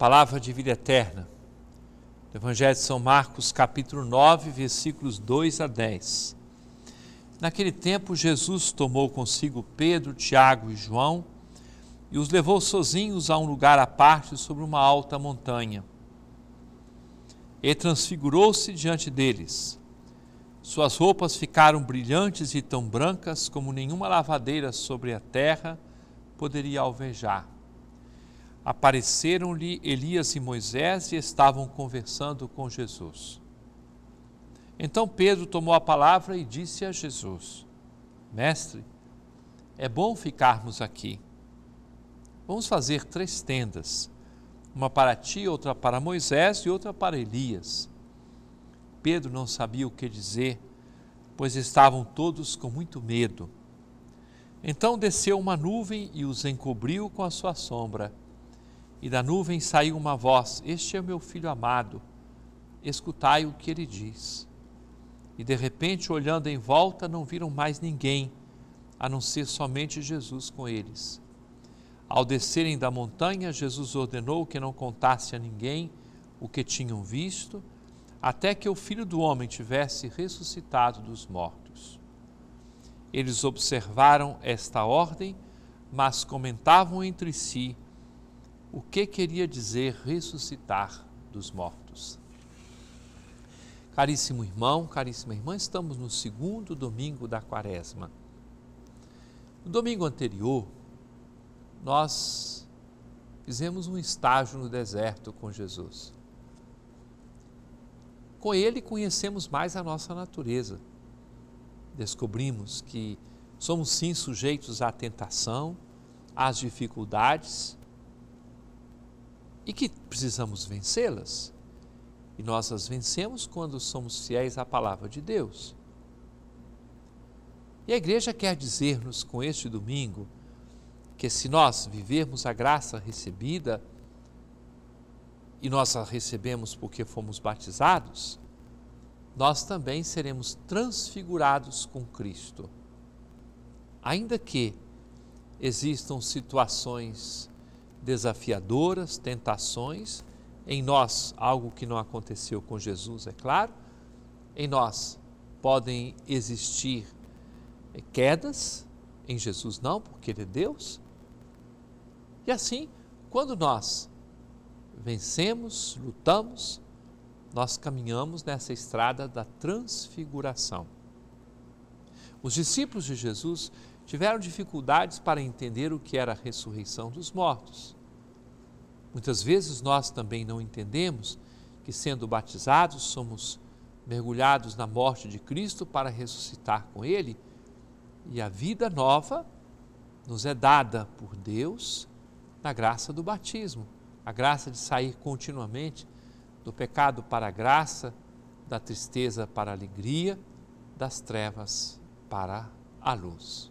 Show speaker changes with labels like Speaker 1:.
Speaker 1: palavra de vida eterna. Evangelho de São Marcos, capítulo 9, versículos 2 a 10. Naquele tempo, Jesus tomou consigo Pedro, Tiago e João e os levou sozinhos a um lugar à parte sobre uma alta montanha. E transfigurou-se diante deles. Suas roupas ficaram brilhantes e tão brancas como nenhuma lavadeira sobre a terra poderia alvejar apareceram-lhe Elias e Moisés e estavam conversando com Jesus. Então Pedro tomou a palavra e disse a Jesus: Mestre, é bom ficarmos aqui. Vamos fazer três tendas, uma para ti, outra para Moisés e outra para Elias. Pedro não sabia o que dizer, pois estavam todos com muito medo. Então desceu uma nuvem e os encobriu com a sua sombra. E da nuvem saiu uma voz: Este é o meu filho amado, escutai o que ele diz. E de repente, olhando em volta, não viram mais ninguém, a não ser somente Jesus com eles. Ao descerem da montanha, Jesus ordenou que não contasse a ninguém o que tinham visto, até que o filho do homem tivesse ressuscitado dos mortos. Eles observaram esta ordem, mas comentavam entre si o que queria dizer ressuscitar dos mortos. Caríssimo irmão, caríssima irmã, estamos no segundo domingo da quaresma. No domingo anterior, nós fizemos um estágio no deserto com Jesus. Com ele conhecemos mais a nossa natureza. Descobrimos que somos sim sujeitos à tentação, às dificuldades, e que precisamos vencê-las. E nós as vencemos quando somos fiéis à palavra de Deus. E a igreja quer dizer-nos com este domingo que se nós vivermos a graça recebida, e nós a recebemos porque fomos batizados, nós também seremos transfigurados com Cristo. Ainda que existam situações desafiadoras, tentações, em nós, algo que não aconteceu com Jesus, é claro, em nós podem existir eh, quedas, em Jesus não, porque Ele é Deus. E assim, quando nós vencemos, lutamos, nós caminhamos nessa estrada da transfiguração. Os discípulos de Jesus tiveram dificuldades para entender o que era a ressurreição dos mortos. Muitas vezes nós também não entendemos que, sendo batizados, somos mergulhados na morte de Cristo para ressuscitar com Ele, e a vida nova nos é dada por Deus na graça do batismo, a graça de sair continuamente do pecado para a graça, da tristeza para a alegria, das trevas para a luz